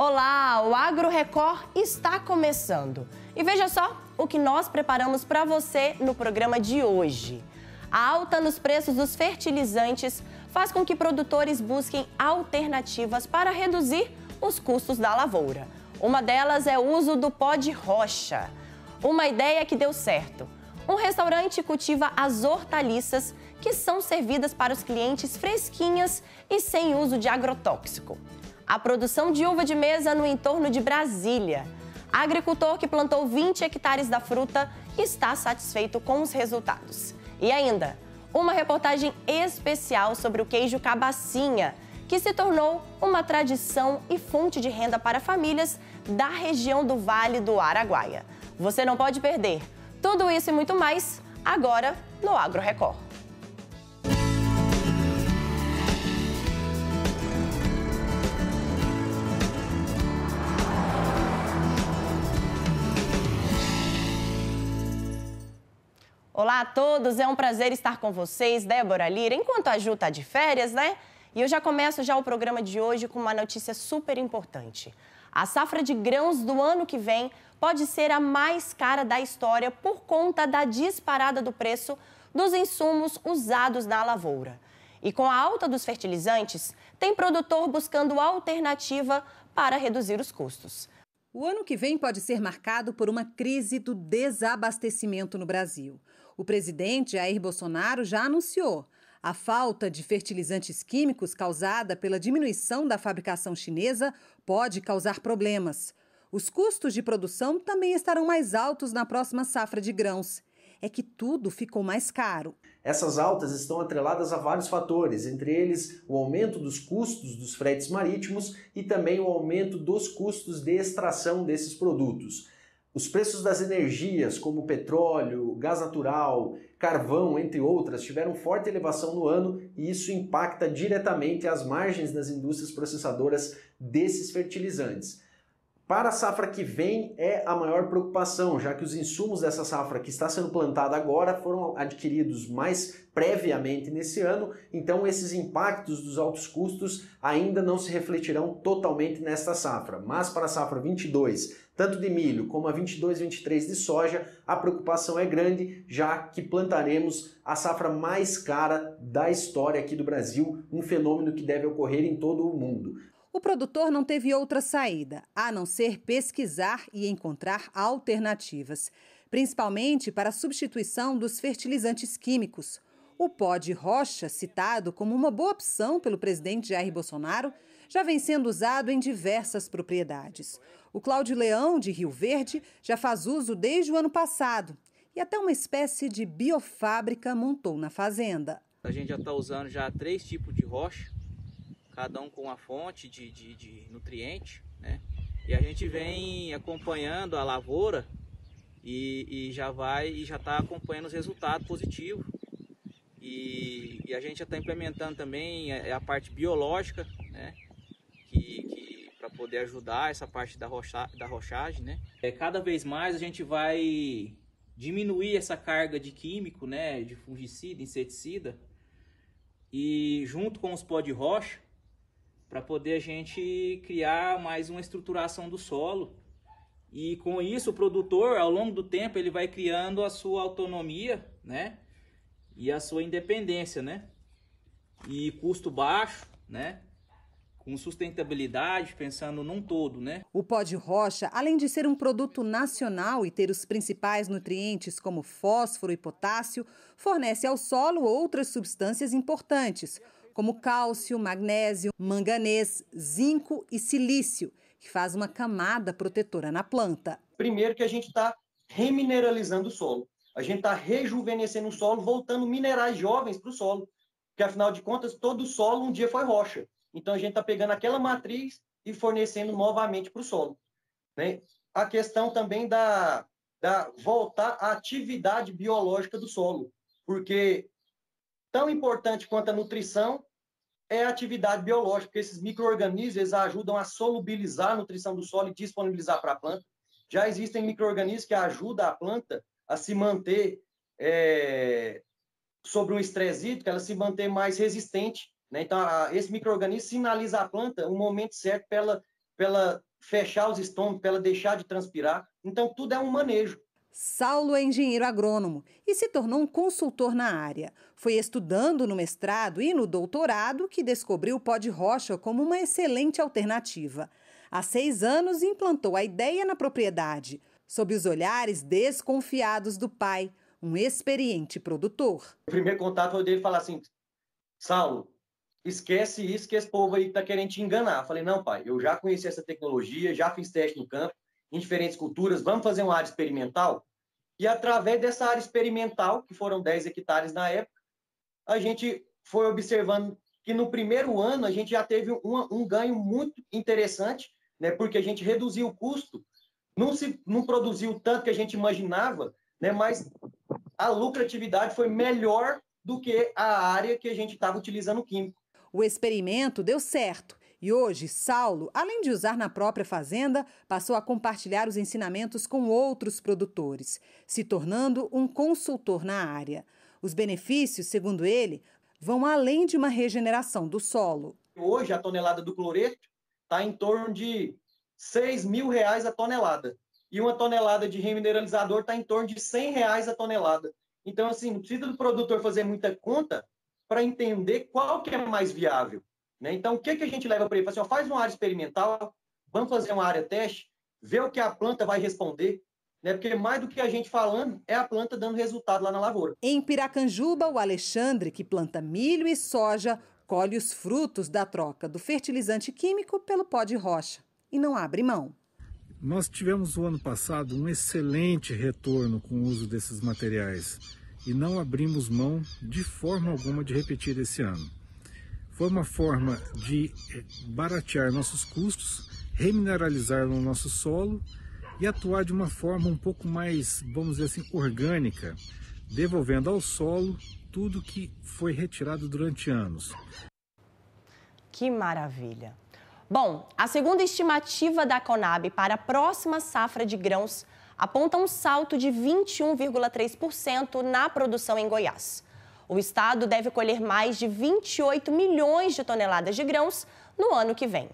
Olá, o Agro Record está começando. E veja só o que nós preparamos para você no programa de hoje. A alta nos preços dos fertilizantes faz com que produtores busquem alternativas para reduzir os custos da lavoura. Uma delas é o uso do pó de rocha. Uma ideia que deu certo. Um restaurante cultiva as hortaliças que são servidas para os clientes fresquinhas e sem uso de agrotóxico a produção de uva de mesa no entorno de Brasília. Agricultor que plantou 20 hectares da fruta está satisfeito com os resultados. E ainda, uma reportagem especial sobre o queijo cabacinha, que se tornou uma tradição e fonte de renda para famílias da região do Vale do Araguaia. Você não pode perder. Tudo isso e muito mais agora no Agro Record. Olá a todos, é um prazer estar com vocês, Débora Lira. Enquanto a Ju tá de férias, né? E eu já começo já o programa de hoje com uma notícia super importante. A safra de grãos do ano que vem pode ser a mais cara da história por conta da disparada do preço dos insumos usados na lavoura. E com a alta dos fertilizantes, tem produtor buscando alternativa para reduzir os custos. O ano que vem pode ser marcado por uma crise do desabastecimento no Brasil. O presidente Jair Bolsonaro já anunciou. A falta de fertilizantes químicos causada pela diminuição da fabricação chinesa pode causar problemas. Os custos de produção também estarão mais altos na próxima safra de grãos é que tudo ficou mais caro. Essas altas estão atreladas a vários fatores, entre eles o aumento dos custos dos fretes marítimos e também o aumento dos custos de extração desses produtos. Os preços das energias, como petróleo, gás natural, carvão, entre outras, tiveram forte elevação no ano e isso impacta diretamente as margens das indústrias processadoras desses fertilizantes. Para a safra que vem é a maior preocupação, já que os insumos dessa safra que está sendo plantada agora foram adquiridos mais previamente nesse ano, então esses impactos dos altos custos ainda não se refletirão totalmente nesta safra. Mas para a safra 22, tanto de milho como a 22 23 de soja, a preocupação é grande, já que plantaremos a safra mais cara da história aqui do Brasil, um fenômeno que deve ocorrer em todo o mundo. O produtor não teve outra saída a não ser pesquisar e encontrar alternativas, principalmente para a substituição dos fertilizantes químicos. O pó de rocha, citado como uma boa opção pelo presidente Jair Bolsonaro, já vem sendo usado em diversas propriedades. O Cláudio Leão, de Rio Verde, já faz uso desde o ano passado e até uma espécie de biofábrica montou na fazenda. A gente já está usando já três tipos de rocha, cada um com a fonte de, de, de nutriente, né? E a gente vem acompanhando a lavoura e, e já vai e já está acompanhando os resultados positivos. E, e a gente já está implementando também a, é, é a, parte biológica, né? Que, que para poder ajudar essa parte da, rocha, da rochagem, né? É, cada vez mais a gente vai diminuir essa carga de químico, né? De fungicida, inseticida. E junto com os pó de rocha, para poder a gente criar mais uma estruturação do solo. E com isso o produtor, ao longo do tempo, ele vai criando a sua autonomia, né? E a sua independência, né? E custo baixo, né? com sustentabilidade, pensando num todo, né? O pó de rocha, além de ser um produto nacional e ter os principais nutrientes como fósforo e potássio, fornece ao solo outras substâncias importantes, como cálcio, magnésio, manganês, zinco e silício, que faz uma camada protetora na planta. Primeiro que a gente está remineralizando o solo. A gente está rejuvenescendo o solo, voltando minerais jovens para o solo. Porque, afinal de contas, todo o solo um dia foi rocha. Então, a gente está pegando aquela matriz e fornecendo novamente para o solo. Né? A questão também da, da voltar à atividade biológica do solo. Porque, tão importante quanto a nutrição, é a atividade biológica, porque esses micro-organismos ajudam a solubilizar a nutrição do solo e disponibilizar para a planta. Já existem micro-organismos que ajudam a planta a se manter é, sobre um estresse hídrico, ela se manter mais resistente. Né? Então, a, esse micro-organismo sinaliza a planta o momento certo para ela, ela fechar os estômagos, para ela deixar de transpirar. Então, tudo é um manejo. Saulo é engenheiro agrônomo e se tornou um consultor na área. Foi estudando no mestrado e no doutorado que descobriu o pó de rocha como uma excelente alternativa. Há seis anos implantou a ideia na propriedade, sob os olhares desconfiados do pai, um experiente produtor. O primeiro contato foi dele falar assim: Saulo, esquece isso que esse povo aí está querendo te enganar. Eu falei: não, pai, eu já conheci essa tecnologia, já fiz teste no campo, em diferentes culturas, vamos fazer uma área experimental? E através dessa área experimental, que foram 10 hectares na época, a gente foi observando que no primeiro ano a gente já teve um, um ganho muito interessante, né, porque a gente reduziu o custo, não, se, não produziu tanto que a gente imaginava, né, mas a lucratividade foi melhor do que a área que a gente estava utilizando o químico. O experimento deu certo e hoje, Saulo, além de usar na própria fazenda, passou a compartilhar os ensinamentos com outros produtores, se tornando um consultor na área. Os benefícios, segundo ele, vão além de uma regeneração do solo. Hoje, a tonelada do cloreto está em torno de 6 mil reais a tonelada. E uma tonelada de remineralizador está em torno de 100 reais a tonelada. Então, assim, não precisa do produtor fazer muita conta para entender qual que é mais viável. Né? Então, o que, que a gente leva para ele? assim, ó, faz uma área experimental, vamos fazer uma área teste, ver o que a planta vai responder, né? Porque mais do que a gente falando, é a planta dando resultado lá na lavoura. Em Piracanjuba, o Alexandre, que planta milho e soja, colhe os frutos da troca do fertilizante químico pelo pó de rocha e não abre mão. Nós tivemos o ano passado um excelente retorno com o uso desses materiais e não abrimos mão de forma alguma de repetir esse ano foi uma forma de eh, baratear nossos custos, remineralizar o no nosso solo e atuar de uma forma um pouco mais, vamos dizer assim, orgânica, devolvendo ao solo tudo que foi retirado durante anos. Que maravilha! Bom, a segunda estimativa da Conab para a próxima safra de grãos aponta um salto de 21,3% na produção em Goiás. O estado deve colher mais de 28 milhões de toneladas de grãos no ano que vem.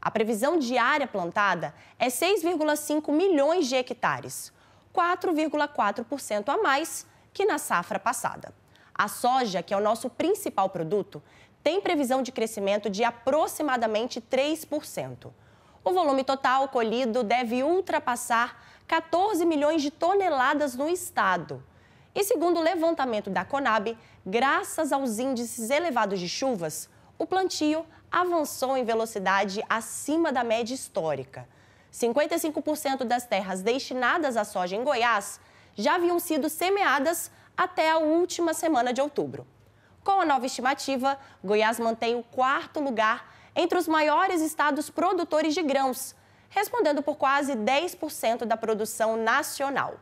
A previsão de área plantada é 6,5 milhões de hectares, 4,4% a mais que na safra passada. A soja, que é o nosso principal produto, tem previsão de crescimento de aproximadamente 3%. O volume total colhido deve ultrapassar 14 milhões de toneladas no estado. E segundo o levantamento da Conab, graças aos índices elevados de chuvas, o plantio avançou em velocidade acima da média histórica. 55% das terras destinadas à soja em Goiás já haviam sido semeadas até a última semana de outubro. Com a nova estimativa, Goiás mantém o quarto lugar entre os maiores estados produtores de grãos, respondendo por quase 10% da produção nacional.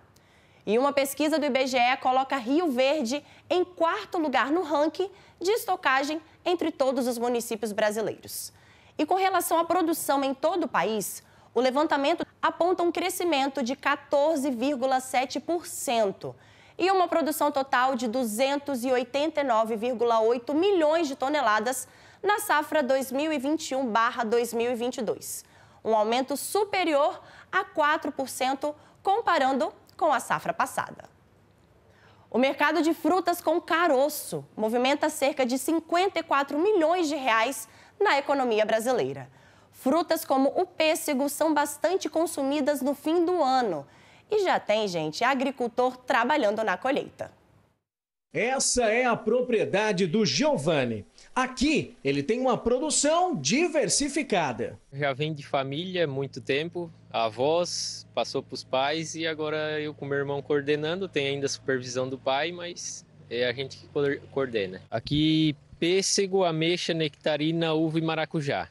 E uma pesquisa do IBGE coloca Rio Verde em quarto lugar no ranking de estocagem entre todos os municípios brasileiros. E com relação à produção em todo o país, o levantamento aponta um crescimento de 14,7% e uma produção total de 289,8 milhões de toneladas na safra 2021/2022, um aumento superior a 4% comparando com a safra passada. O mercado de frutas com caroço movimenta cerca de 54 milhões de reais na economia brasileira. Frutas como o pêssego são bastante consumidas no fim do ano. E já tem, gente, agricultor trabalhando na colheita. Essa é a propriedade do Giovanni. Aqui ele tem uma produção diversificada. Já vem de família há muito tempo, a avós, passou para os pais e agora eu com meu irmão coordenando, tem ainda a supervisão do pai, mas é a gente que coordena. Aqui pêssego, ameixa, nectarina, uva e maracujá.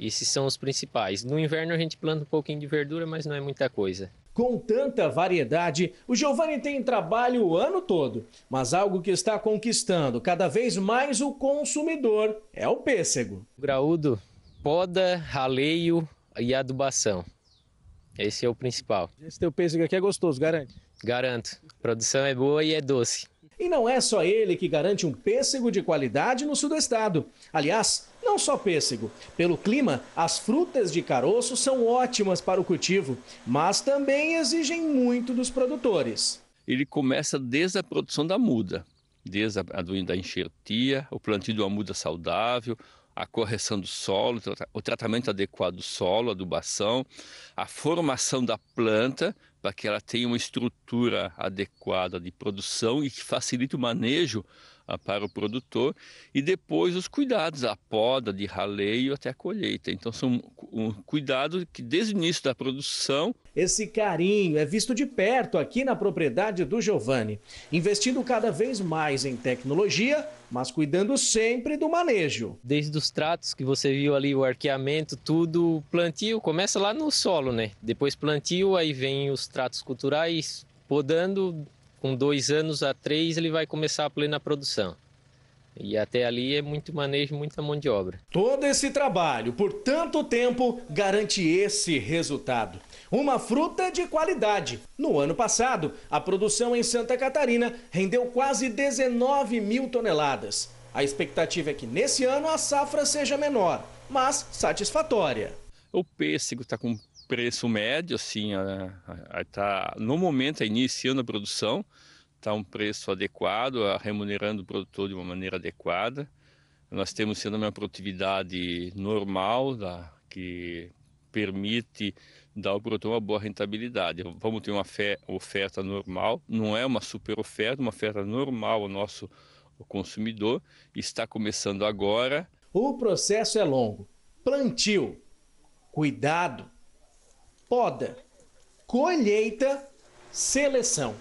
Esses são os principais. No inverno a gente planta um pouquinho de verdura, mas não é muita coisa. Com tanta variedade, o Giovanni tem trabalho o ano todo, mas algo que está conquistando cada vez mais o consumidor é o pêssego. Graúdo, poda, raleio e adubação. Esse é o principal. Esse teu pêssego aqui é gostoso, garante? Garanto. A produção é boa e é doce. E não é só ele que garante um pêssego de qualidade no sul do estado. Aliás, não só pêssego. Pelo clima, as frutas de caroço são ótimas para o cultivo, mas também exigem muito dos produtores. Ele começa desde a produção da muda, desde a da enxertia, o plantio de uma muda saudável, a correção do solo, o tratamento adequado do solo, adubação, a formação da planta para que ela tenha uma estrutura adequada de produção e que facilite o manejo para o produtor, e depois os cuidados, a poda de raleio até a colheita. Então são um cuidado que desde o início da produção. Esse carinho é visto de perto aqui na propriedade do Giovanni, investindo cada vez mais em tecnologia, mas cuidando sempre do manejo. Desde os tratos que você viu ali, o arqueamento, tudo, plantio, começa lá no solo, né? Depois plantio, aí vem os tratos culturais, podando com dois anos a três ele vai começar a plena produção. E até ali é muito manejo, muita mão de obra. Todo esse trabalho por tanto tempo garante esse resultado. Uma fruta de qualidade. No ano passado, a produção em Santa Catarina rendeu quase 19 mil toneladas. A expectativa é que nesse ano a safra seja menor, mas satisfatória. O pêssego está com preço médio, assim, está é, é, é, no momento, tá iniciando a produção, está um preço adequado, remunerando o produtor de uma maneira adequada. Nós temos sendo uma produtividade normal, da, que permite dar ao produtor uma boa rentabilidade. Vamos ter uma fe, oferta normal, não é uma super oferta, uma oferta normal ao nosso consumidor. Está começando agora. O processo é longo. Plantio, cuidado poda, colheita, seleção.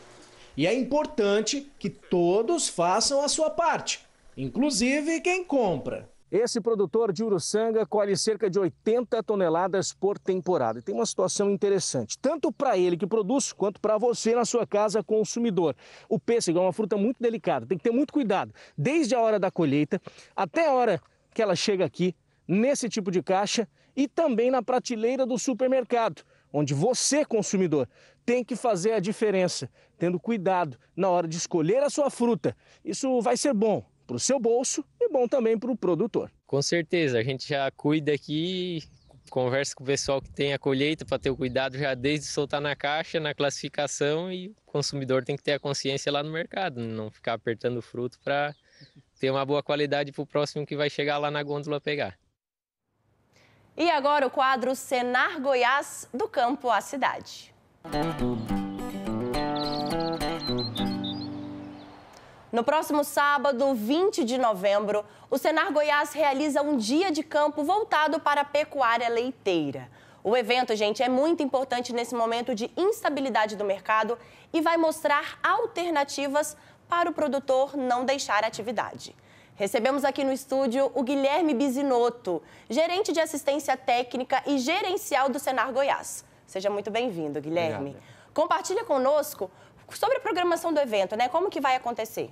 E é importante que todos façam a sua parte, inclusive quem compra. Esse produtor de Uruçanga colhe cerca de 80 toneladas por temporada. E tem uma situação interessante, tanto para ele que produz, quanto para você na sua casa, consumidor. O pêssego é uma fruta muito delicada, tem que ter muito cuidado. Desde a hora da colheita até a hora que ela chega aqui, nesse tipo de caixa e também na prateleira do supermercado onde você, consumidor, tem que fazer a diferença, tendo cuidado na hora de escolher a sua fruta. Isso vai ser bom para o seu bolso e bom também para o produtor. Com certeza, a gente já cuida aqui, conversa com o pessoal que tem a colheita para ter o cuidado já desde soltar na caixa, na classificação e o consumidor tem que ter a consciência lá no mercado, não ficar apertando fruto para ter uma boa qualidade para o próximo que vai chegar lá na gôndola pegar. E agora o quadro Senar Goiás, do campo à cidade. No próximo sábado, 20 de novembro, o Senar Goiás realiza um dia de campo voltado para a pecuária leiteira. O evento, gente, é muito importante nesse momento de instabilidade do mercado e vai mostrar alternativas para o produtor não deixar a atividade. Recebemos aqui no estúdio o Guilherme Bisinotto, gerente de assistência técnica e gerencial do Senar Goiás. Seja muito bem-vindo, Guilherme. Obrigado. Compartilha conosco sobre a programação do evento, né? Como que vai acontecer?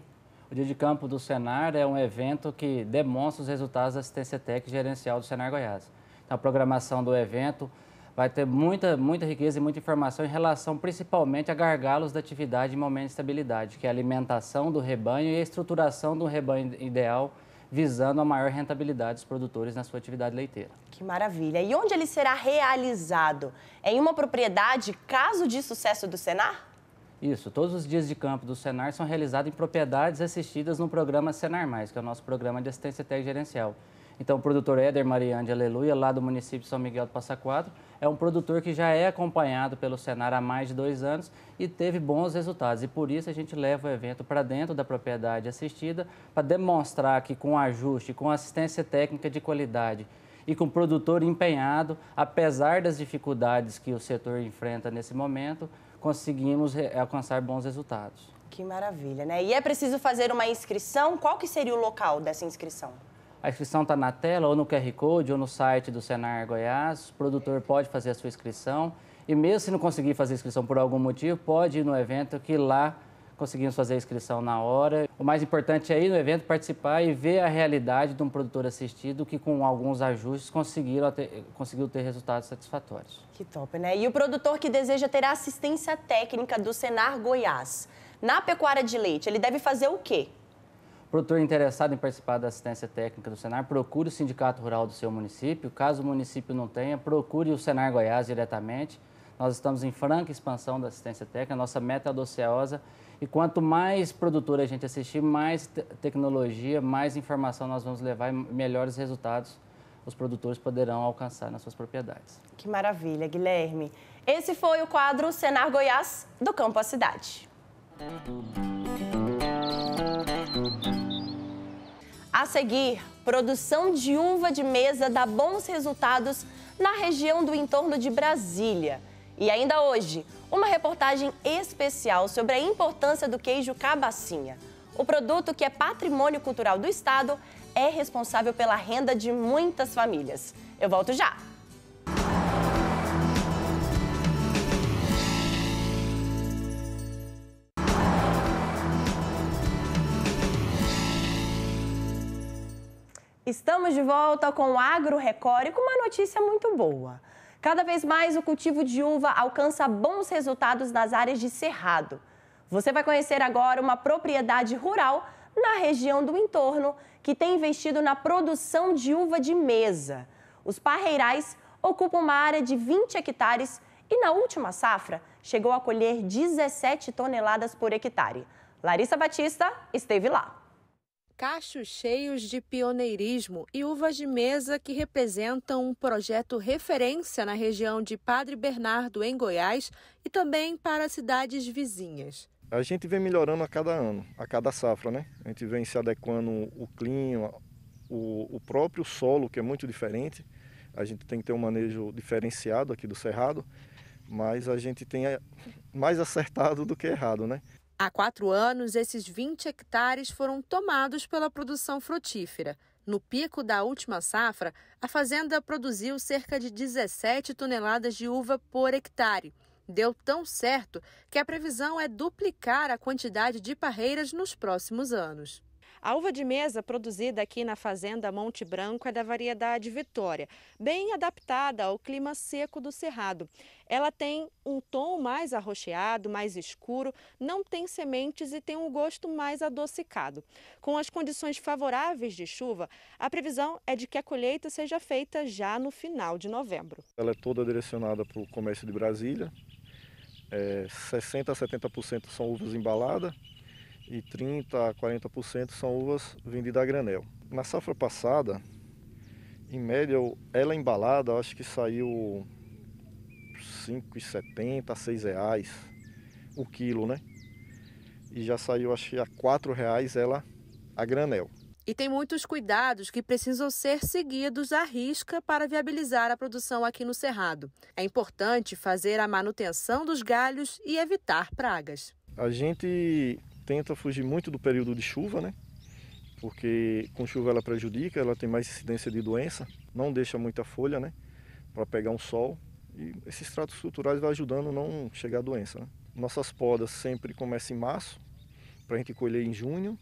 O Dia de Campo do Senar é um evento que demonstra os resultados da assistência técnica e gerencial do Senar Goiás. Então, a programação do evento vai ter muita, muita riqueza e muita informação em relação principalmente a gargalos da atividade em momento de estabilidade, que é a alimentação do rebanho e a estruturação do rebanho ideal visando a maior rentabilidade dos produtores na sua atividade leiteira. Que maravilha! E onde ele será realizado? em uma propriedade, caso de sucesso do Senar? Isso, todos os dias de campo do Senar são realizados em propriedades assistidas no programa Senar Mais, que é o nosso programa de assistência técnica gerencial. Então, o produtor Éder Mariane de Aleluia, lá do município de São Miguel do Passa Quatro, é um produtor que já é acompanhado pelo Senar há mais de dois anos e teve bons resultados. E por isso a gente leva o evento para dentro da propriedade assistida para demonstrar que com ajuste, com assistência técnica de qualidade e com o produtor empenhado, apesar das dificuldades que o setor enfrenta nesse momento, conseguimos alcançar bons resultados. Que maravilha, né? E é preciso fazer uma inscrição? Qual que seria o local dessa inscrição? A inscrição está na tela, ou no QR Code, ou no site do Senar Goiás. O produtor pode fazer a sua inscrição. E mesmo se não conseguir fazer a inscrição por algum motivo, pode ir no evento que lá conseguimos fazer a inscrição na hora. O mais importante é ir no evento, participar e ver a realidade de um produtor assistido que, com alguns ajustes, conseguiram ter, conseguiu ter resultados satisfatórios. Que top, né? E o produtor que deseja ter a assistência técnica do Senar Goiás na pecuária de leite, ele deve fazer o quê? produtor interessado em participar da assistência técnica do Senar, procure o sindicato rural do seu município. Caso o município não tenha, procure o Senar Goiás diretamente. Nós estamos em franca expansão da assistência técnica, nossa meta é doceosa. E quanto mais produtor a gente assistir, mais tecnologia, mais informação nós vamos levar e melhores resultados os produtores poderão alcançar nas suas propriedades. Que maravilha, Guilherme. Esse foi o quadro Senar Goiás do Campo à Cidade. A seguir, produção de uva de mesa dá bons resultados na região do entorno de Brasília. E ainda hoje, uma reportagem especial sobre a importância do queijo cabacinha. O produto, que é patrimônio cultural do Estado, é responsável pela renda de muitas famílias. Eu volto já! Estamos de volta com o Agro Record e com uma notícia muito boa. Cada vez mais o cultivo de uva alcança bons resultados nas áreas de cerrado. Você vai conhecer agora uma propriedade rural na região do entorno que tem investido na produção de uva de mesa. Os parreirais ocupam uma área de 20 hectares e na última safra chegou a colher 17 toneladas por hectare. Larissa Batista esteve lá cachos cheios de pioneirismo e uvas de mesa que representam um projeto referência na região de Padre Bernardo, em Goiás, e também para cidades vizinhas. A gente vem melhorando a cada ano, a cada safra, né? A gente vem se adequando o clima, o, o próprio solo, que é muito diferente. A gente tem que ter um manejo diferenciado aqui do cerrado, mas a gente tem mais acertado do que errado, né? Há quatro anos, esses 20 hectares foram tomados pela produção frutífera. No pico da última safra, a fazenda produziu cerca de 17 toneladas de uva por hectare. Deu tão certo que a previsão é duplicar a quantidade de parreiras nos próximos anos. A uva de mesa produzida aqui na fazenda Monte Branco é da variedade Vitória, bem adaptada ao clima seco do Cerrado. Ela tem um tom mais arroxeado, mais escuro, não tem sementes e tem um gosto mais adocicado. Com as condições favoráveis de chuva, a previsão é de que a colheita seja feita já no final de novembro. Ela é toda direcionada para o comércio de Brasília. É, 60 a 70% são uvas embaladas, e 30 a 40% são uvas vendidas a granel. Na safra passada, em média, ela embalada acho que saiu R$ 5,70 a R$ reais o quilo, né? E já saiu acho que a R$ reais ela a granel. E tem muitos cuidados que precisam ser seguidos à risca para viabilizar a produção aqui no Cerrado. É importante fazer a manutenção dos galhos e evitar pragas. A gente tenta fugir muito do período de chuva, né? Porque com chuva ela prejudica, ela tem mais incidência de doença, não deixa muita folha, né? Para pegar um sol. E esses tratos estruturais vai ajudando a não chegar a doença. Né? Nossas podas sempre começam em março, para a gente colher em junho.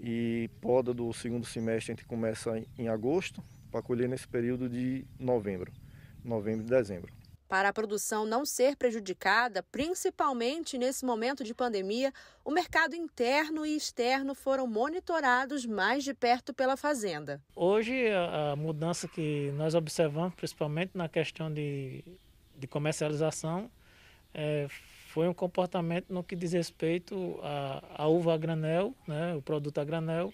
E poda do segundo semestre a gente começa em agosto, para colher nesse período de novembro, novembro e dezembro. Para a produção não ser prejudicada, principalmente nesse momento de pandemia, o mercado interno e externo foram monitorados mais de perto pela fazenda. Hoje, a mudança que nós observamos, principalmente na questão de, de comercialização, é, foi um comportamento no que diz respeito à, à uva a granel, né, o produto a granel,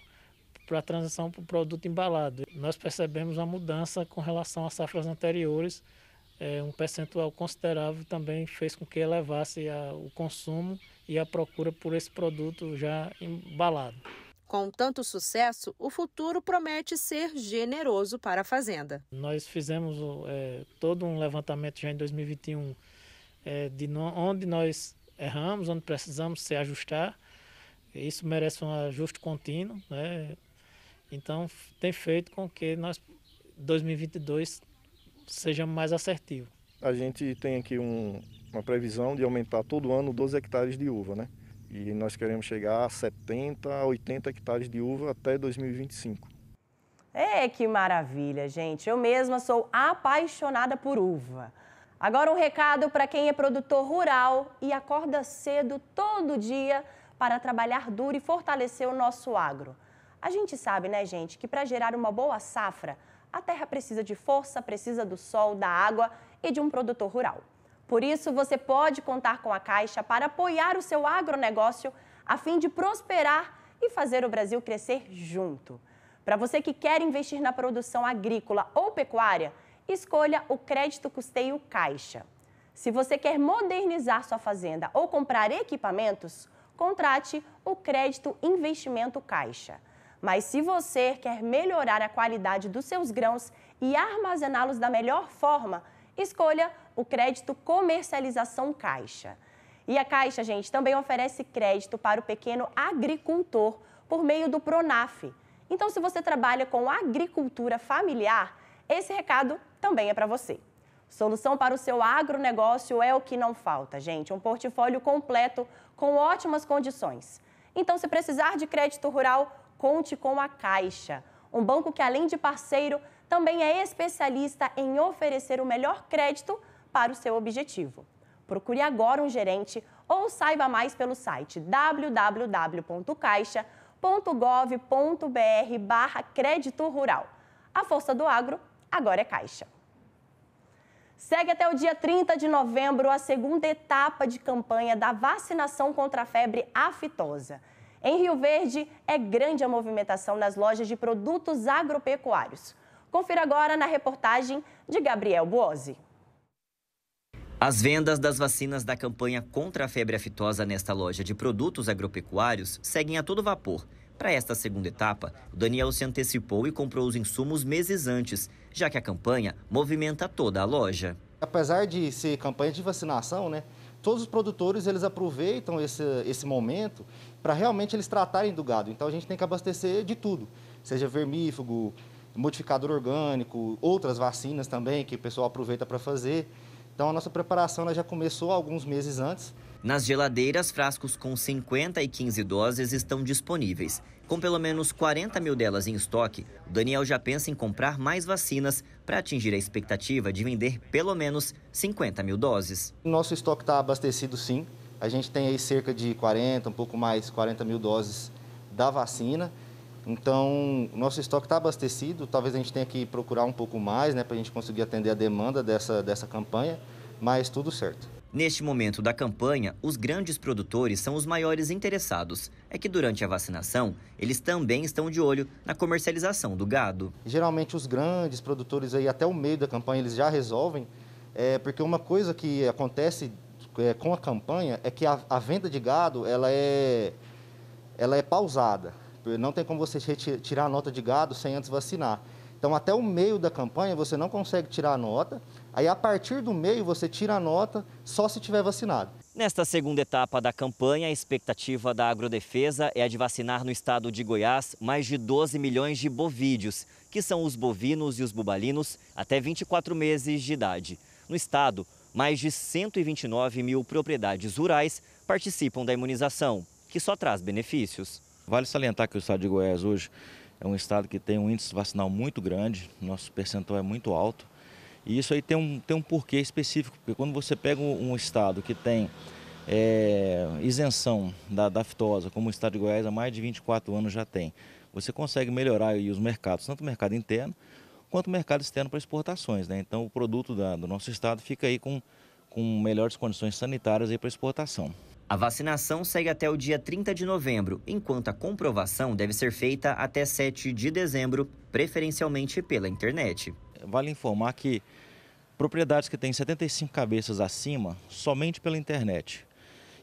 para a transição para o produto embalado. Nós percebemos uma mudança com relação às safras anteriores é, um percentual considerável também fez com que elevasse a, o consumo e a procura por esse produto já embalado. Com tanto sucesso, o futuro promete ser generoso para a fazenda. Nós fizemos é, todo um levantamento já em 2021 é, de onde nós erramos, onde precisamos se ajustar. Isso merece um ajuste contínuo, né? Então tem feito com que nós 2022 seja mais assertivo. A gente tem aqui um, uma previsão de aumentar todo ano 12 hectares de uva, né? E nós queremos chegar a 70 a 80 hectares de uva até 2025. É, que maravilha, gente. Eu mesma sou apaixonada por uva. Agora um recado para quem é produtor rural e acorda cedo todo dia para trabalhar duro e fortalecer o nosso agro. A gente sabe, né, gente, que para gerar uma boa safra, a terra precisa de força, precisa do sol, da água e de um produtor rural. Por isso, você pode contar com a Caixa para apoiar o seu agronegócio a fim de prosperar e fazer o Brasil crescer junto. Para você que quer investir na produção agrícola ou pecuária, escolha o crédito custeio Caixa. Se você quer modernizar sua fazenda ou comprar equipamentos, contrate o crédito investimento Caixa. Mas se você quer melhorar a qualidade dos seus grãos e armazená-los da melhor forma, escolha o crédito Comercialização Caixa. E a Caixa, gente, também oferece crédito para o pequeno agricultor por meio do Pronaf. Então, se você trabalha com agricultura familiar, esse recado também é para você. Solução para o seu agronegócio é o que não falta, gente. Um portfólio completo com ótimas condições. Então, se precisar de crédito rural, conte com a Caixa, um banco que, além de parceiro, também é especialista em oferecer o melhor crédito para o seu objetivo. Procure agora um gerente ou saiba mais pelo site www.caixa.gov.br barra crédito rural. A força do agro agora é Caixa. Segue até o dia 30 de novembro a segunda etapa de campanha da vacinação contra a febre aftosa. Em Rio Verde, é grande a movimentação nas lojas de produtos agropecuários. Confira agora na reportagem de Gabriel Buozzi. As vendas das vacinas da campanha contra a febre aftosa nesta loja de produtos agropecuários seguem a todo vapor. Para esta segunda etapa, o Daniel se antecipou e comprou os insumos meses antes, já que a campanha movimenta toda a loja. Apesar de ser campanha de vacinação, né, todos os produtores eles aproveitam esse, esse momento para realmente eles tratarem do gado. Então a gente tem que abastecer de tudo, seja vermífugo, modificador orgânico, outras vacinas também que o pessoal aproveita para fazer. Então a nossa preparação já começou alguns meses antes nas geladeiras, frascos com 50 e 15 doses estão disponíveis. Com pelo menos 40 mil delas em estoque, Daniel já pensa em comprar mais vacinas para atingir a expectativa de vender pelo menos 50 mil doses. Nosso estoque está abastecido sim. A gente tem aí cerca de 40, um pouco mais, 40 mil doses da vacina. Então, nosso estoque está abastecido. Talvez a gente tenha que procurar um pouco mais né, para a gente conseguir atender a demanda dessa, dessa campanha, mas tudo certo. Neste momento da campanha, os grandes produtores são os maiores interessados. É que durante a vacinação, eles também estão de olho na comercialização do gado. Geralmente os grandes produtores aí até o meio da campanha eles já resolvem, é, porque uma coisa que acontece é, com a campanha é que a, a venda de gado ela é, ela é pausada. Não tem como você tirar a nota de gado sem antes vacinar. Então, até o meio da campanha, você não consegue tirar a nota. Aí, a partir do meio, você tira a nota só se tiver vacinado. Nesta segunda etapa da campanha, a expectativa da Agrodefesa é a de vacinar no estado de Goiás mais de 12 milhões de bovídeos, que são os bovinos e os bubalinos até 24 meses de idade. No estado, mais de 129 mil propriedades rurais participam da imunização, que só traz benefícios. Vale salientar que o estado de Goiás hoje é um estado que tem um índice vacinal muito grande, nosso percentual é muito alto. E isso aí tem um, tem um porquê específico, porque quando você pega um, estado que tem é, isenção da, da aftosa, como o estado de Goiás há mais de 24 anos já tem, você consegue melhorar aí os mercados, tanto o mercado interno quanto o mercado externo para exportações. Né? Então o produto da, do nosso estado fica aí com, com melhores condições sanitárias aí para exportação. A vacinação segue até o dia 30 de novembro, enquanto a comprovação deve ser feita até 7 de dezembro, preferencialmente pela internet. Vale informar que Propriedades que têm 75 cabeças acima, somente pela internet.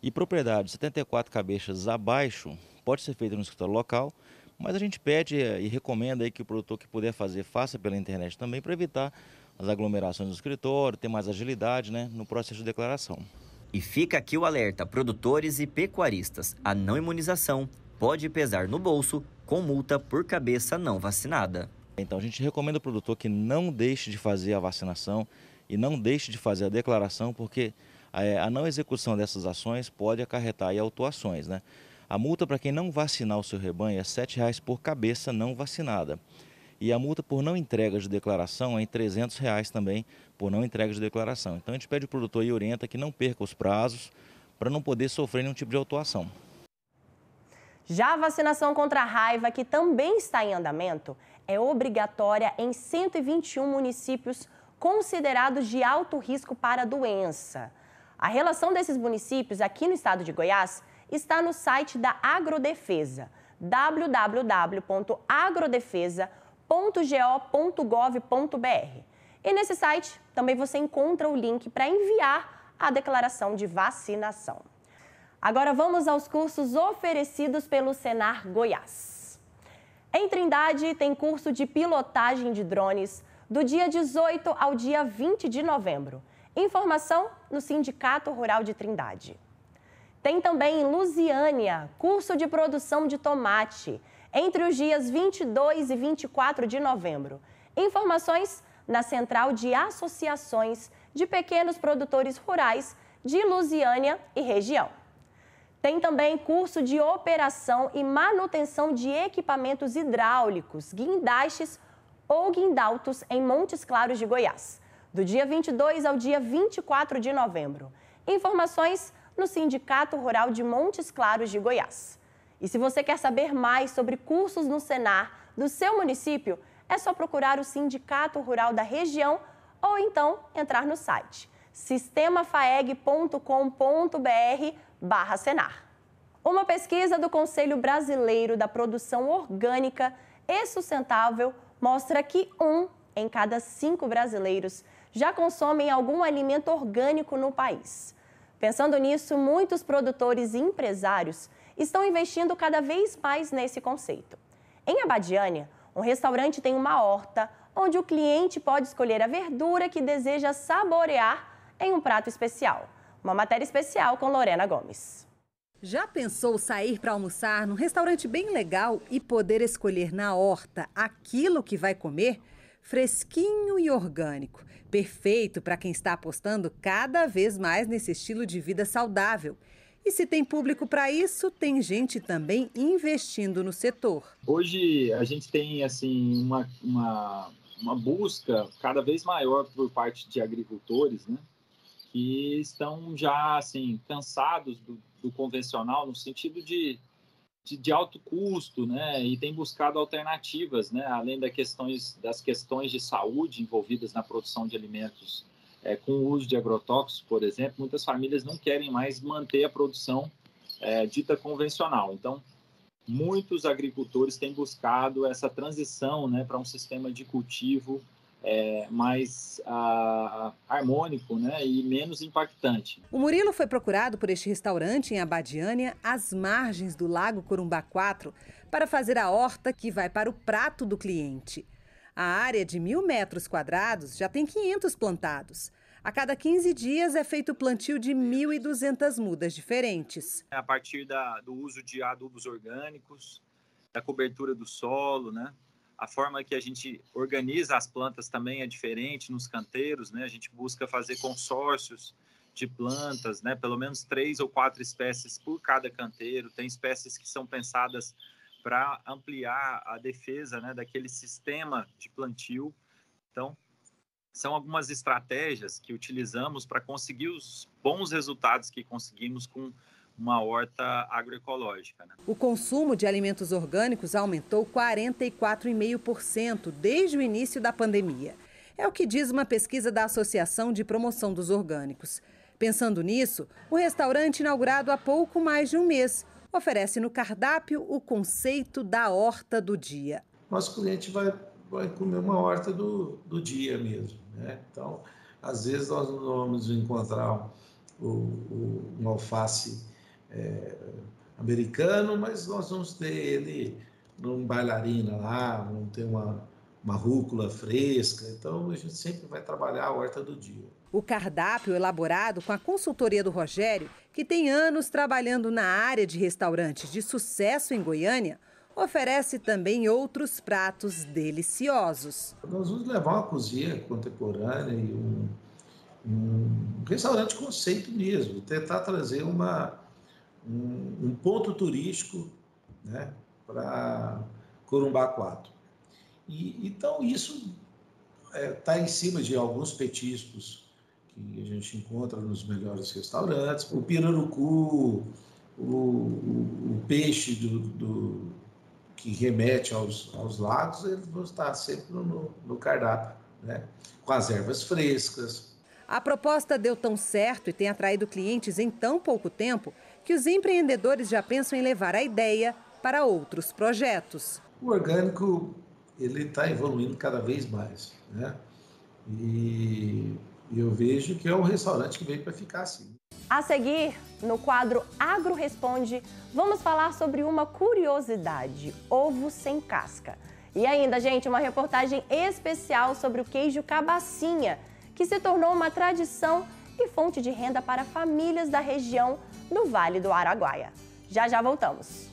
E propriedades 74 cabeças abaixo, pode ser feita no escritório local, mas a gente pede eh, e recomenda aí que o produtor que puder fazer, faça pela internet também, para evitar as aglomerações do escritório, ter mais agilidade né, no processo de declaração. E fica aqui o alerta, produtores e pecuaristas, a não imunização pode pesar no bolso com multa por cabeça não vacinada. Então a gente recomenda ao produtor que não deixe de fazer a vacinação e não deixe de fazer a declaração, porque eh, a não execução dessas ações pode acarretar aí autuações. Né? A multa para quem não vacinar o seu rebanho é R$ 7,00 por cabeça não vacinada. E a multa por não entrega de declaração é em R$ reais também por não entrega de declaração. Então a gente pede ao produtor e orienta que não perca os prazos para não poder sofrer nenhum tipo de autuação. Já a vacinação contra a raiva, que também está em andamento, é obrigatória em 121 municípios considerados de alto risco para a doença. A relação desses municípios aqui no estado de Goiás está no site da Agrodefesa, www.agrodefesa.go.gov.br. E nesse site também você encontra o link para enviar a declaração de vacinação. Agora vamos aos cursos oferecidos pelo Senar Goiás. Em Trindade tem curso de pilotagem de drones do dia 18 ao dia 20 de novembro. Informação no Sindicato Rural de Trindade. Tem também em Lusiânia curso de produção de tomate entre os dias 22 e 24 de novembro. Informações na Central de Associações de Pequenos Produtores Rurais de Lusiânia e região. Tem também curso de operação e manutenção de equipamentos hidráulicos, guindastes ou guindaltos em Montes Claros de Goiás, do dia 22 ao dia 24 de novembro. Informações no Sindicato Rural de Montes Claros de Goiás. E se você quer saber mais sobre cursos no Senar do seu município, é só procurar o Sindicato Rural da região ou então entrar no site sistemafaeg.com.br barra Senar. Uma pesquisa do Conselho Brasileiro da Produção Orgânica e Sustentável mostra que um em cada cinco brasileiros já consomem algum alimento orgânico no país. Pensando nisso, muitos produtores e empresários estão investindo cada vez mais nesse conceito. Em Abadiânia, um restaurante tem uma horta onde o cliente pode escolher a verdura que deseja saborear em um prato especial. Uma matéria especial com Lorena Gomes. Já pensou sair para almoçar num restaurante bem legal e poder escolher na horta aquilo que vai comer? Fresquinho e orgânico. Perfeito para quem está apostando cada vez mais nesse estilo de vida saudável. E se tem público para isso, tem gente também investindo no setor. Hoje a gente tem assim uma, uma, uma busca cada vez maior por parte de agricultores, né? que estão já assim cansados do, do convencional no sentido de, de, de, alto custo, né? E têm buscado alternativas, né? Além das questões das questões de saúde envolvidas na produção de alimentos é, com o uso de agrotóxicos, por exemplo, muitas famílias não querem mais manter a produção é, dita convencional. Então, muitos agricultores têm buscado essa transição, né, para um sistema de cultivo é, mais ah, ah, harmônico né, e menos impactante. O Murilo foi procurado por este restaurante em Abadiânia, às margens do Lago Corumbá 4, para fazer a horta que vai para o prato do cliente. A área de mil metros quadrados já tem 500 plantados. A cada 15 dias é feito o plantio de 1.200 mudas diferentes. A partir da, do uso de adubos orgânicos, da cobertura do solo, né? a forma que a gente organiza as plantas também é diferente nos canteiros, né? A gente busca fazer consórcios de plantas, né? Pelo menos três ou quatro espécies por cada canteiro. Tem espécies que são pensadas para ampliar a defesa, né? Daquele sistema de plantio. Então, são algumas estratégias que utilizamos para conseguir os bons resultados que conseguimos com uma horta agroecológica. Né? O consumo de alimentos orgânicos aumentou 44,5% desde o início da pandemia. É o que diz uma pesquisa da Associação de Promoção dos Orgânicos. Pensando nisso, o restaurante, inaugurado há pouco mais de um mês, oferece no cardápio o conceito da horta do dia. Nosso cliente vai, vai comer uma horta do, do dia mesmo. Né? Então, às vezes, nós não vamos encontrar o alface é, americano, mas nós vamos ter ele num bailarina lá, vamos ter uma, uma rúcula fresca. Então, a gente sempre vai trabalhar a horta do dia. O cardápio elaborado com a consultoria do Rogério, que tem anos trabalhando na área de restaurantes de sucesso em Goiânia, oferece também outros pratos deliciosos. Nós vamos levar uma cozinha contemporânea e um, um restaurante conceito mesmo, tentar trazer uma, um, um ponto turístico né, para Corumbá 4. E, então, isso está é, tá em cima de alguns petiscos que a gente encontra nos melhores restaurantes, o pirarucu, o, o, o peixe do, do, que remete aos, aos lagos, ele vão estar sempre no, no cardápio, né? com as ervas frescas. A proposta deu tão certo e tem atraído clientes em tão pouco tempo que os empreendedores já pensam em levar a ideia para outros projetos. O orgânico ele está evoluindo cada vez mais, né? E eu vejo que é um restaurante que veio para ficar assim. A seguir, no quadro Agro Responde, vamos falar sobre uma curiosidade: ovo sem casca. E ainda, gente, uma reportagem especial sobre o queijo cabacinha, que se tornou uma tradição e fonte de renda para famílias da região no Vale do Araguaia. Já já voltamos.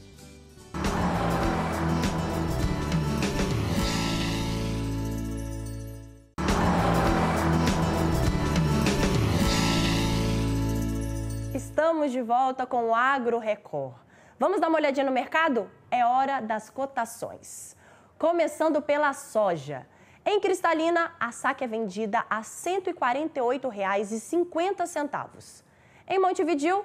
Estamos de volta com o Agro Record. Vamos dar uma olhadinha no mercado? É hora das cotações. Começando pela soja. Em Cristalina, a saque é vendida a R$ 148,50. Em Montevidil,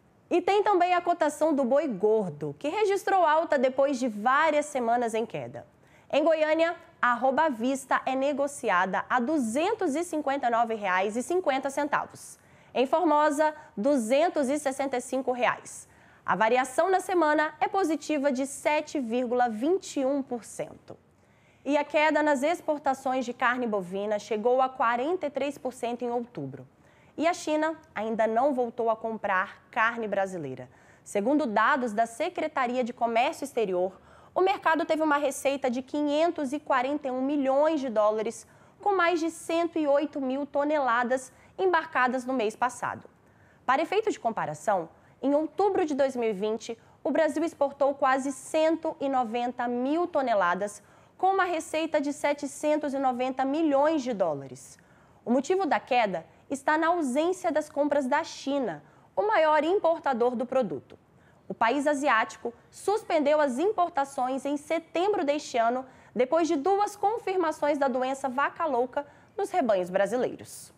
E tem também a cotação do boi gordo, que registrou alta depois de várias semanas em queda. Em Goiânia, a arroba vista é negociada a R$ 259,50. Em Formosa, R$ 265. A variação na semana é positiva de 7,21%. E a queda nas exportações de carne bovina chegou a 43% em outubro. E a China ainda não voltou a comprar carne brasileira. Segundo dados da Secretaria de Comércio Exterior, o mercado teve uma receita de 541 milhões de dólares, com mais de 108 mil toneladas embarcadas no mês passado. Para efeito de comparação, em outubro de 2020, o Brasil exportou quase 190 mil toneladas, com uma receita de 790 milhões de dólares. O motivo da queda é está na ausência das compras da China, o maior importador do produto. O país asiático suspendeu as importações em setembro deste ano, depois de duas confirmações da doença vaca louca nos rebanhos brasileiros.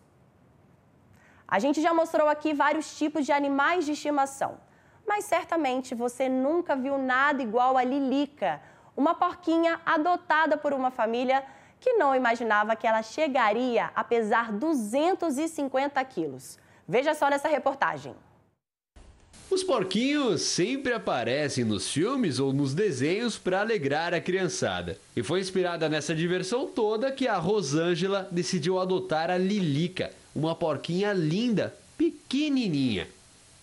A gente já mostrou aqui vários tipos de animais de estimação, mas certamente você nunca viu nada igual a Lilica, uma porquinha adotada por uma família que não imaginava que ela chegaria a pesar 250 quilos. Veja só nessa reportagem. Os porquinhos sempre aparecem nos filmes ou nos desenhos para alegrar a criançada. E foi inspirada nessa diversão toda que a Rosângela decidiu adotar a Lilica, uma porquinha linda, pequenininha.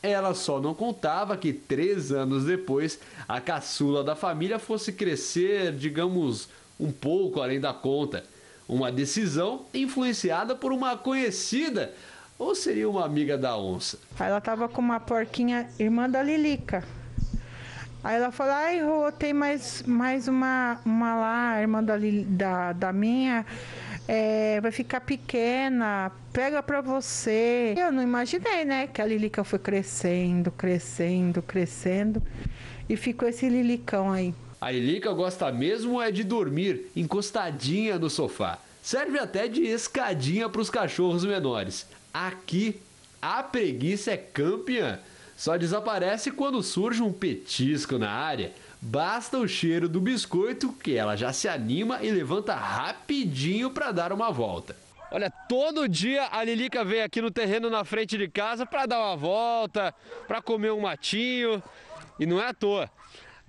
Ela só não contava que três anos depois a caçula da família fosse crescer, digamos, um pouco além da conta. Uma decisão influenciada por uma conhecida ou seria uma amiga da onça? Ela tava com uma porquinha irmã da Lilica. Aí ela falou, ai Rô, tem mais, mais uma, uma lá, irmã da, da, da minha, é, vai ficar pequena, pega pra você. Eu não imaginei, né, que a Lilica foi crescendo, crescendo, crescendo, e ficou esse Lilicão aí. A Lilica gosta mesmo é de dormir encostadinha no sofá. Serve até de escadinha para os cachorros menores. Aqui, a preguiça é campeã. Só desaparece quando surge um petisco na área. Basta o cheiro do biscoito que ela já se anima e levanta rapidinho para dar uma volta. Olha, todo dia a Lilica vem aqui no terreno na frente de casa para dar uma volta, para comer um matinho e não é à toa.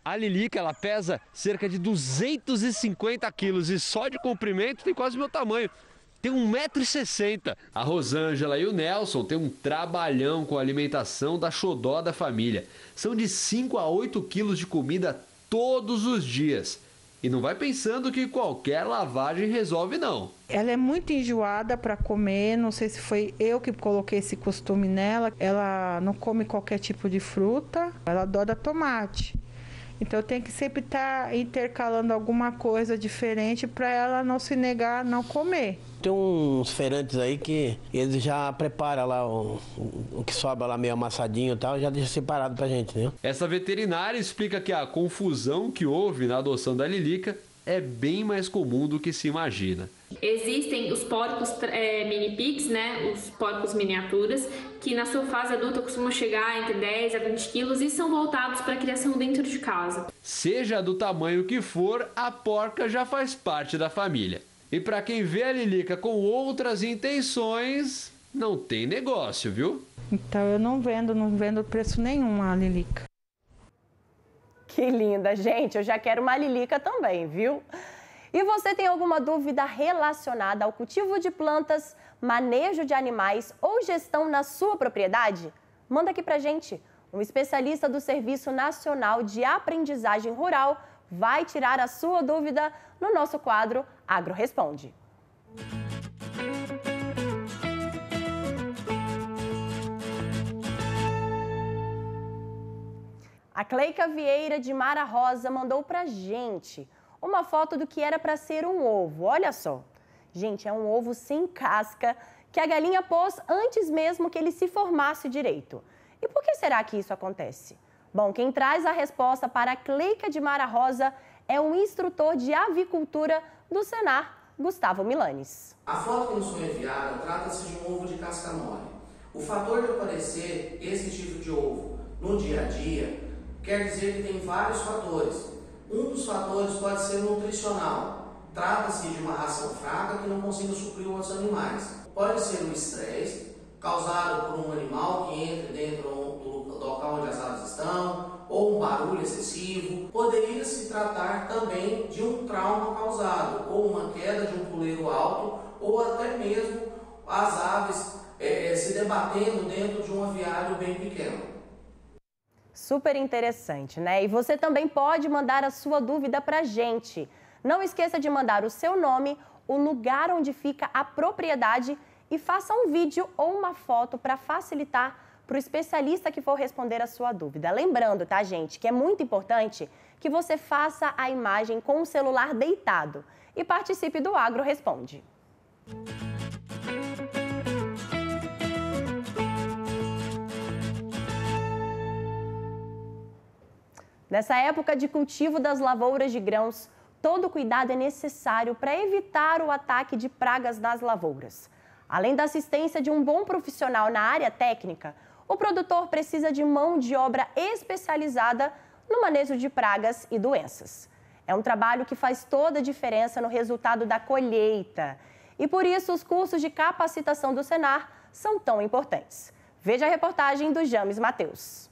A Lilica, ela pesa cerca de 250 quilos e só de comprimento tem quase meu tamanho. Tem 1,60m. A Rosângela e o Nelson têm um trabalhão com a alimentação da xodó da família. São de 5 a 8 quilos de comida todos os dias. E não vai pensando que qualquer lavagem resolve, não. Ela é muito enjoada para comer, não sei se foi eu que coloquei esse costume nela. Ela não come qualquer tipo de fruta, ela adora tomate. Então tem que sempre estar tá intercalando alguma coisa diferente para ela não se negar a não comer. Tem uns feirantes aí que eles já preparam lá o, o que sobra lá meio amassadinho e tal, já deixa separado pra gente, né? Essa veterinária explica que a confusão que houve na adoção da Lilica é bem mais comum do que se imagina. Existem os porcos é, mini pigs, né, os porcos miniaturas, que na sua fase adulta costumam chegar entre 10 a 20 quilos e são voltados para a criação dentro de casa. Seja do tamanho que for, a porca já faz parte da família. E para quem vê a Lilica com outras intenções, não tem negócio, viu? Então eu não vendo, não vendo preço nenhum a Lilica. Que linda, gente. Eu já quero uma Lilica também, viu? E você tem alguma dúvida relacionada ao cultivo de plantas, manejo de animais ou gestão na sua propriedade? Manda aqui pra gente. Um especialista do Serviço Nacional de Aprendizagem Rural vai tirar a sua dúvida no nosso quadro Agro Responde. A Cleica Vieira de Mara Rosa mandou pra gente uma foto do que era para ser um ovo. Olha só. Gente, é um ovo sem casca que a galinha pôs antes mesmo que ele se formasse direito. E por que será que isso acontece? Bom, quem traz a resposta para a Cleica de Mara Rosa é um instrutor de avicultura do Senar, Gustavo Milanes. A foto que nos foi enviada trata-se de um ovo de casca mole. O fator de aparecer esse tipo de ovo no dia a dia quer dizer que tem vários fatores, um dos fatores pode ser nutricional. Trata-se de uma ração fraca que não consiga suprir outros animais. Pode ser um estresse causado por um animal que entre dentro do local onde as aves estão, ou um barulho excessivo. Poderia se tratar também de um trauma causado, ou uma queda de um puleiro alto, ou até mesmo as aves é, se debatendo dentro de um aviário bem pequeno super interessante, né? E você também pode mandar a sua dúvida para gente. Não esqueça de mandar o seu nome, o lugar onde fica a propriedade e faça um vídeo ou uma foto para facilitar para o especialista que for responder a sua dúvida. Lembrando, tá, gente, que é muito importante que você faça a imagem com o celular deitado e participe do Agro Responde. Nessa época de cultivo das lavouras de grãos, todo cuidado é necessário para evitar o ataque de pragas nas lavouras. Além da assistência de um bom profissional na área técnica, o produtor precisa de mão de obra especializada no manejo de pragas e doenças. É um trabalho que faz toda a diferença no resultado da colheita. E por isso os cursos de capacitação do Senar são tão importantes. Veja a reportagem do James Mateus.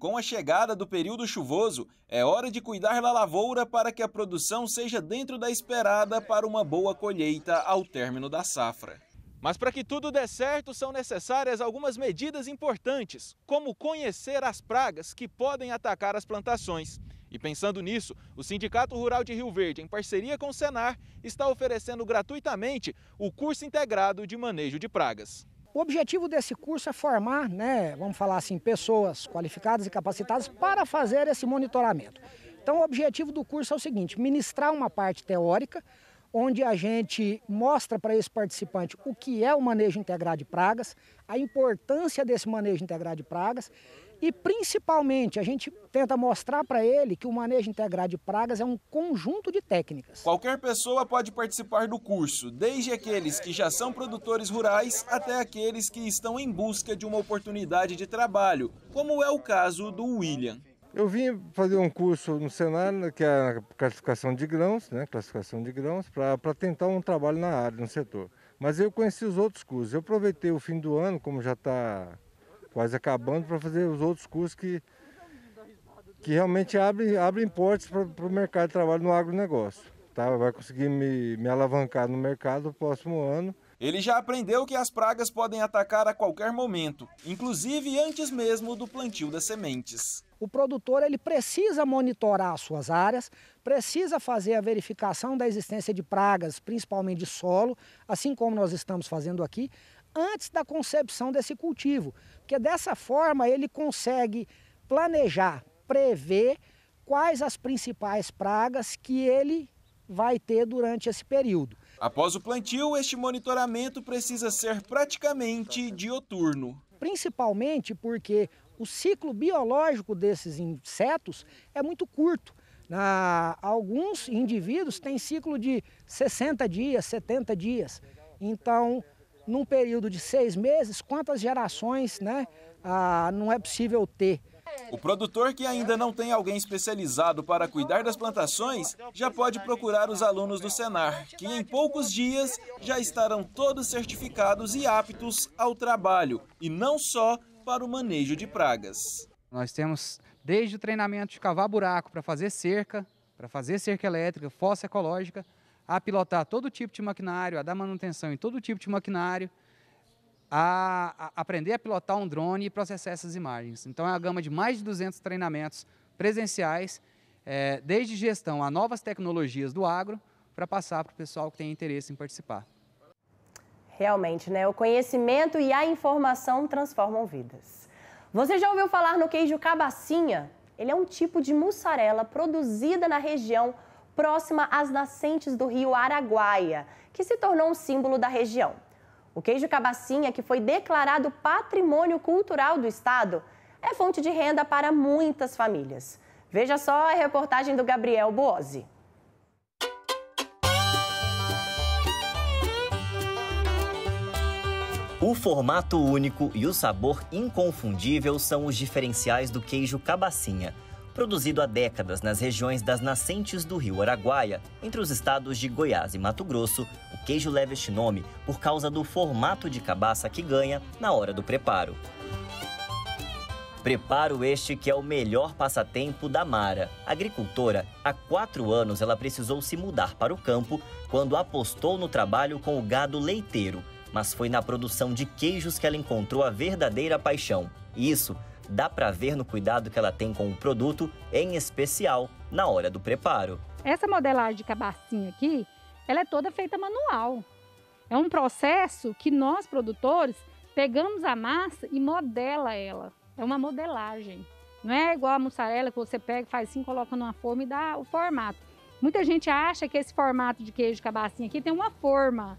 Com a chegada do período chuvoso, é hora de cuidar da lavoura para que a produção seja dentro da esperada para uma boa colheita ao término da safra. Mas para que tudo dê certo, são necessárias algumas medidas importantes, como conhecer as pragas que podem atacar as plantações. E pensando nisso, o Sindicato Rural de Rio Verde, em parceria com o Senar, está oferecendo gratuitamente o curso integrado de manejo de pragas. O objetivo desse curso é formar, né, vamos falar assim, pessoas qualificadas e capacitadas para fazer esse monitoramento. Então, o objetivo do curso é o seguinte: ministrar uma parte teórica, onde a gente mostra para esse participante o que é o manejo integrado de pragas, a importância desse manejo integrado de pragas e principalmente a gente tenta mostrar para ele que o manejo integrado de pragas é um conjunto de técnicas. Qualquer pessoa pode participar do curso, desde aqueles que já são produtores rurais até aqueles que estão em busca de uma oportunidade de trabalho, como é o caso do William. Eu vim fazer um curso no Senar, que é a classificação de grãos, né? Classificação de grãos, para tentar um trabalho na área, no setor. Mas eu conheci os outros cursos. Eu aproveitei o fim do ano, como já está quase acabando, para fazer os outros cursos que, que realmente abrem, abre portas para o mercado de trabalho no agronegócio. Tá? Vai conseguir me, me alavancar no mercado no próximo ano. Ele já aprendeu que as pragas podem atacar a qualquer momento, inclusive antes mesmo do plantio das sementes o produtor ele precisa monitorar as suas áreas, precisa fazer a verificação da existência de pragas, principalmente de solo, assim como nós estamos fazendo aqui, antes da concepção desse cultivo, porque dessa forma ele consegue planejar, prever quais as principais pragas que ele vai ter durante esse período. Após o plantio, este monitoramento precisa ser praticamente dioturno. Principalmente porque o ciclo biológico desses insetos é muito curto. Na, ah, alguns indivíduos têm ciclo de 60 dias, 70 dias. Então, num período de seis meses, quantas gerações né, ah, não é possível ter? O produtor que ainda não tem alguém especializado para cuidar das plantações já pode procurar os alunos do Senar, que em poucos dias já estarão todos certificados e aptos ao trabalho, e não só para o manejo de pragas. Nós temos desde o treinamento de cavar buraco para fazer cerca, para fazer cerca elétrica, fossa ecológica, a pilotar todo tipo de maquinário, a dar manutenção em todo tipo de maquinário, a, a aprender a pilotar um drone e processar essas imagens. Então é uma gama de mais de 200 treinamentos presenciais, é, desde gestão a novas tecnologias do agro, para passar para o pessoal que tem interesse em participar. Realmente, né? O conhecimento e a informação transformam vidas. Você já ouviu falar no queijo cabacinha? Ele é um tipo de mussarela produzida na região próxima às nascentes do rio Araguaia, que se tornou um símbolo da região. O queijo cabacinha, que foi declarado patrimônio cultural do estado, é fonte de renda para muitas famílias. Veja só a reportagem do Gabriel Boazzi. O formato único e o sabor inconfundível são os diferenciais do queijo cabacinha, produzido há décadas nas regiões das nascentes do rio Araguaia, entre os estados de Goiás e Mato Grosso. O queijo leva este nome por causa do formato de cabaça que ganha na hora do preparo. Preparo este que é o melhor passatempo da Mara. Agricultora, há quatro anos ela precisou se mudar para o campo quando apostou no trabalho com o gado leiteiro mas foi na produção de queijos que ela encontrou a verdadeira paixão. E isso dá para ver no cuidado que ela tem com o produto, em especial na hora do preparo. Essa modelagem de cabacinha aqui, ela é toda feita manual. É um processo que nós produtores pegamos a massa e modela ela. É uma modelagem. Não é igual a mussarela que você pega, faz assim, coloca numa forma e dá o formato. Muita gente acha que esse formato de queijo cabacinha aqui tem uma forma.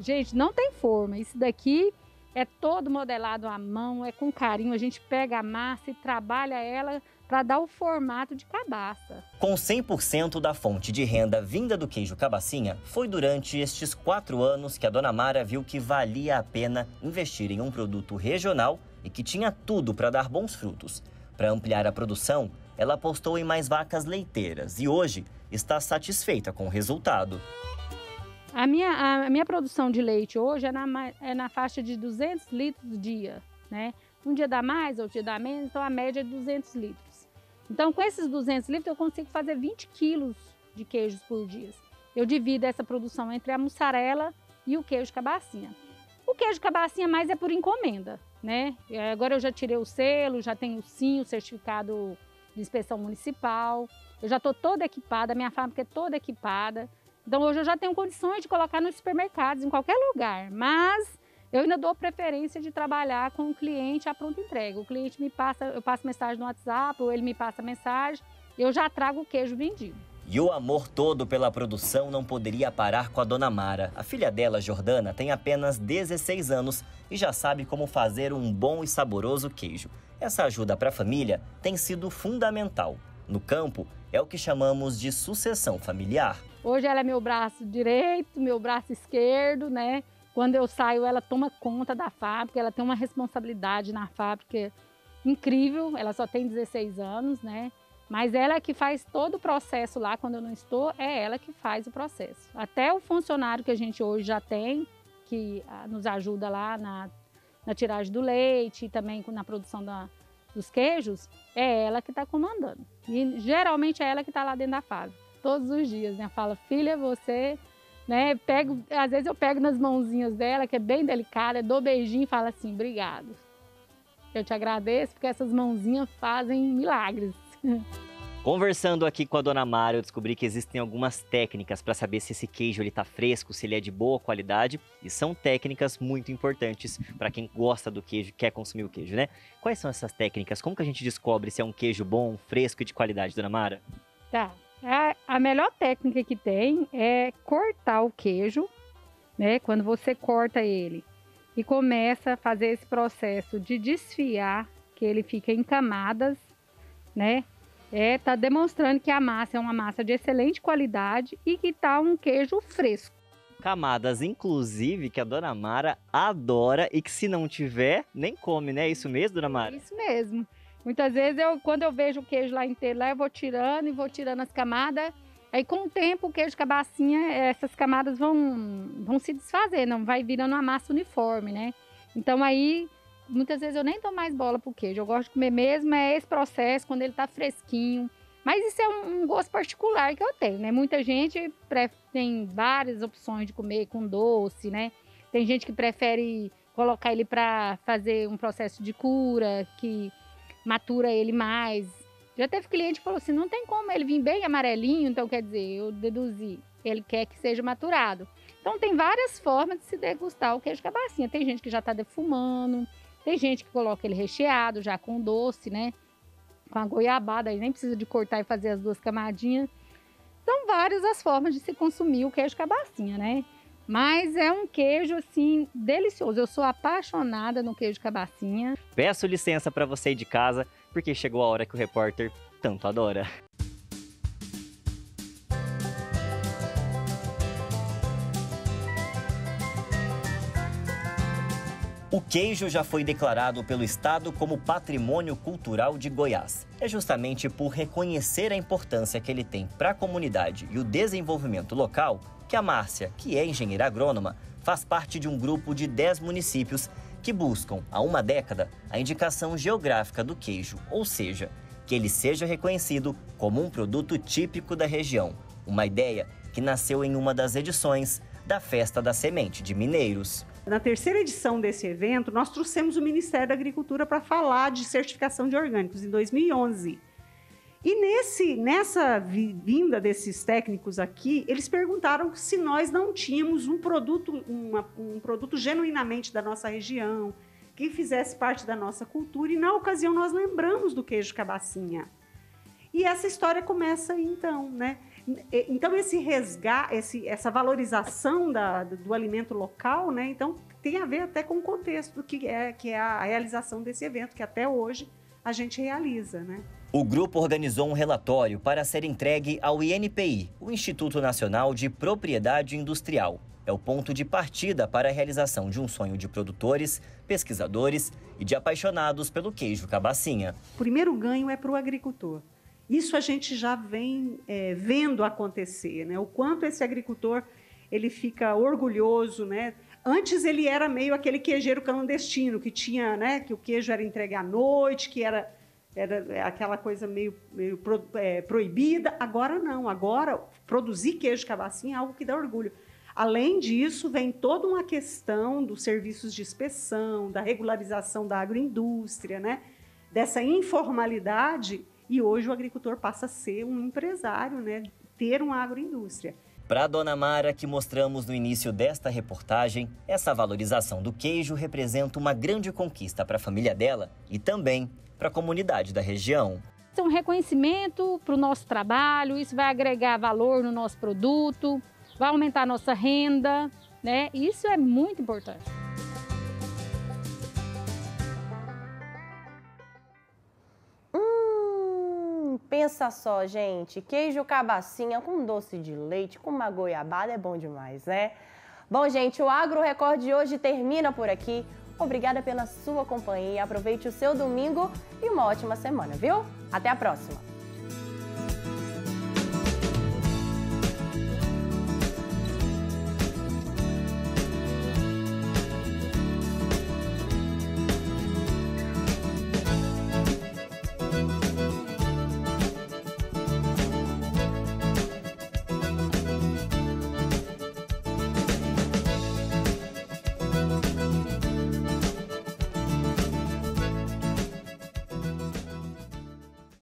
Gente, não tem forma. Isso daqui é todo modelado à mão, é com carinho. A gente pega a massa e trabalha ela para dar o formato de cabaça. Com 100% da fonte de renda vinda do queijo cabacinha, foi durante estes quatro anos que a dona Mara viu que valia a pena investir em um produto regional e que tinha tudo para dar bons frutos. Para ampliar a produção, ela apostou em mais vacas leiteiras e hoje está satisfeita com o resultado. A minha, a minha produção de leite hoje é na, é na faixa de 200 litros dia, né? Um dia dá mais, outro dia dá menos, então a média é 200 litros. Então, com esses 200 litros, eu consigo fazer 20 quilos de queijos por dia. Eu divido essa produção entre a mussarela e o queijo cabacinha. O queijo cabacinha mais é por encomenda, né? Agora eu já tirei o selo, já tenho sim o certificado de inspeção municipal. Eu já estou toda equipada, minha fábrica é toda equipada. Então hoje eu já tenho condições de colocar nos supermercados, em qualquer lugar, mas eu ainda dou preferência de trabalhar com o cliente à pronta entrega. O cliente me passa, eu passo mensagem no WhatsApp, ou ele me passa mensagem, eu já trago o queijo vendido. E o amor todo pela produção não poderia parar com a dona Mara. A filha dela, Jordana, tem apenas 16 anos e já sabe como fazer um bom e saboroso queijo. Essa ajuda para a família tem sido fundamental. No campo, é o que chamamos de sucessão familiar. Hoje ela é meu braço direito, meu braço esquerdo, né? Quando eu saio, ela toma conta da fábrica, ela tem uma responsabilidade na fábrica incrível. Ela só tem 16 anos, né? Mas ela é que faz todo o processo lá quando eu não estou, é ela que faz o processo. Até o funcionário que a gente hoje já tem, que ah, nos ajuda lá na, na tiragem do leite e também na produção da, dos queijos, é ela que está comandando. E geralmente é ela que está lá dentro da fábrica todos os dias, né? Fala, filha, você, né? Pego, às vezes eu pego nas mãozinhas dela, que é bem delicada, dou beijinho e falo assim, obrigado. Eu te agradeço porque essas mãozinhas fazem milagres. Conversando aqui com a dona Mara, eu descobri que existem algumas técnicas para saber se esse queijo ele tá fresco, se ele é de boa qualidade, e são técnicas muito importantes para quem gosta do queijo, quer consumir o queijo, né? Quais são essas técnicas? Como que a gente descobre se é um queijo bom, fresco e de qualidade, dona Mara? Tá. A, a melhor técnica que tem é cortar o queijo, né? Quando você corta ele e começa a fazer esse processo de desfiar, que ele fica em camadas, né? É, tá demonstrando que a massa é uma massa de excelente qualidade e que tá um queijo fresco. Camadas, inclusive, que a dona Mara adora e que se não tiver, nem come, né? É isso mesmo, dona Mara? É isso mesmo. Muitas vezes eu, quando eu vejo o queijo lá inteiro, lá eu vou tirando e vou tirando as camadas. Aí com o tempo o queijo cabacinha, essas camadas vão, vão se desfazer, não vai virando uma massa uniforme, né? Então aí muitas vezes eu nem dou mais bola pro queijo. Eu gosto de comer mesmo é esse processo quando ele tá fresquinho. Mas isso é um, um gosto particular que eu tenho, né? Muita gente tem várias opções de comer com doce, né? Tem gente que prefere colocar ele para fazer um processo de cura, que matura ele mais. Já teve cliente que falou assim: não tem como ele vir bem amarelinho, então quer dizer, eu deduzi, ele quer que seja maturado. Então tem várias formas de se degustar o queijo cabacinha. Tem gente que já está defumando, tem gente que coloca ele recheado já com doce, né? Com a goiabada, aí nem precisa de cortar e fazer as duas camadinhas. São várias as formas de se consumir o queijo cabacinha, né? Mas é um queijo assim delicioso. Eu sou apaixonada no queijo cabacinha. Peço licença para você ir de casa, porque chegou a hora que o repórter tanto adora. O queijo já foi declarado pelo Estado como patrimônio cultural de Goiás. É justamente por reconhecer a importância que ele tem para a comunidade e o desenvolvimento local que a Márcia, que é engenheira agrônoma, faz parte de um grupo de 10 municípios que buscam, há uma década, a indicação geográfica do queijo, ou seja, que ele seja reconhecido como um produto típico da região. Uma ideia que nasceu em uma das edições da Festa da Semente de Mineiros. Na terceira edição desse evento, nós trouxemos o Ministério da Agricultura para falar de certificação de orgânicos em 2011. E nesse, nessa vinda desses técnicos aqui, eles perguntaram se nós não tínhamos um produto, uma, um produto genuinamente da nossa região, que fizesse parte da nossa cultura, e na ocasião nós lembramos do queijo cabacinha. E essa história começa então, né? Então esse resgate, esse, essa valorização da, do, do alimento local, né? Então tem a ver até com o contexto que é, que é a realização desse evento, que até hoje a gente realiza, né? O grupo organizou um relatório para ser entregue ao INPI, o Instituto Nacional de Propriedade Industrial. É o ponto de partida para a realização de um sonho de produtores, pesquisadores e de apaixonados pelo queijo cabacinha. O primeiro ganho é para o agricultor. Isso a gente já vem é, vendo acontecer, né? O quanto esse agricultor ele fica orgulhoso, né? Antes ele era meio aquele queijeiro clandestino que tinha, né? Que o queijo era entregue à noite, que era era é, aquela coisa meio, meio pro, é, proibida. Agora não, agora produzir queijo de é algo que dá orgulho. Além disso, vem toda uma questão dos serviços de inspeção, da regularização da agroindústria, né? dessa informalidade, e hoje o agricultor passa a ser um empresário, né? ter uma agroindústria. Para a dona Mara, que mostramos no início desta reportagem, essa valorização do queijo representa uma grande conquista para a família dela e também para a comunidade da região. Isso é um reconhecimento para o nosso trabalho, isso vai agregar valor no nosso produto, vai aumentar a nossa renda, né? Isso é muito importante. Hum, pensa só, gente, queijo cabacinha com doce de leite, com uma goiabada é bom demais, né? Bom, gente, o Agro Record de hoje termina por aqui. Obrigada pela sua companhia, aproveite o seu domingo e uma ótima semana, viu? Até a próxima!